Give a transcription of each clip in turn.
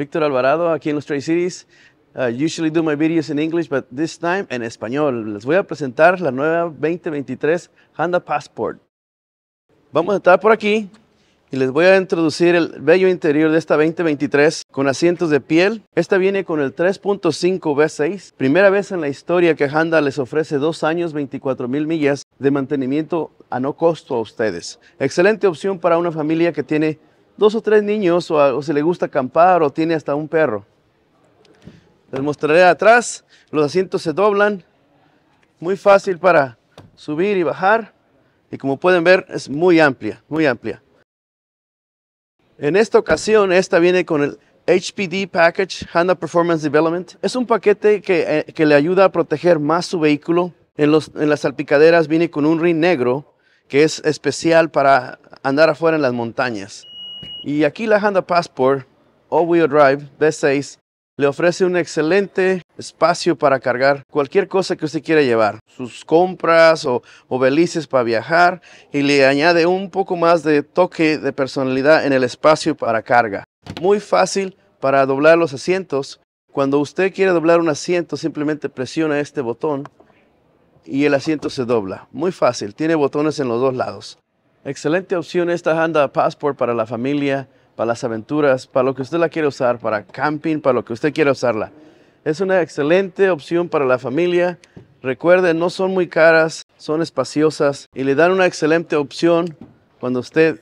Víctor Alvarado aquí en los Trade Cities. I uh, usually do my videos in English, but this time en español. Les voy a presentar la nueva 2023 Honda Passport. Vamos a estar por aquí y les voy a introducir el bello interior de esta 2023 con asientos de piel. Esta viene con el 3.5 V6, primera vez en la historia que Honda les ofrece dos años 24 mil millas de mantenimiento a no costo a ustedes. Excelente opción para una familia que tiene dos o tres niños o, si le gusta acampar o tiene hasta un perro. Les mostraré atrás, los asientos se doblan, muy fácil para subir y bajar y como pueden ver es muy amplia, muy amplia. En esta ocasión esta viene con el HPD Package, Honda Performance Development. Es un paquete eh, que, le ayuda a proteger más su vehículo. En, en las salpicaderas viene con un ring negro que es especial para andar afuera en las montañas. Y aquí la Honda Passport All-Wheel Drive V6 le ofrece un excelente espacio para cargar cualquier cosa que usted quiera llevar, sus compras o, o belices para viajar y le añade un poco más de toque de personalidad en el espacio para carga. Muy fácil para doblar los asientos. Cuando usted quiere doblar un asiento, simplemente presiona este botón y el asiento se dobla. Muy fácil, tiene botones en los dos lados. Excelente opción esta Honda Passport para la familia, para las aventuras, para lo que usted la quiere usar, para camping, para lo que usted quiera usarla. Es una excelente opción para la familia. Recuerden, no son muy caras, son espaciosas y le dan una excelente opción cuando usted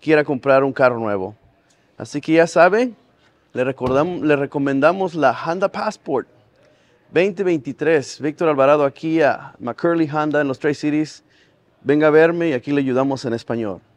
quiera comprar un carro nuevo. Así que ya saben, le, recordamos, le recomendamos la Honda Passport 2023. Víctor Alvarado aquí a McCurley Honda en los Tres Cities venga a verme y aquí le ayudamos en español.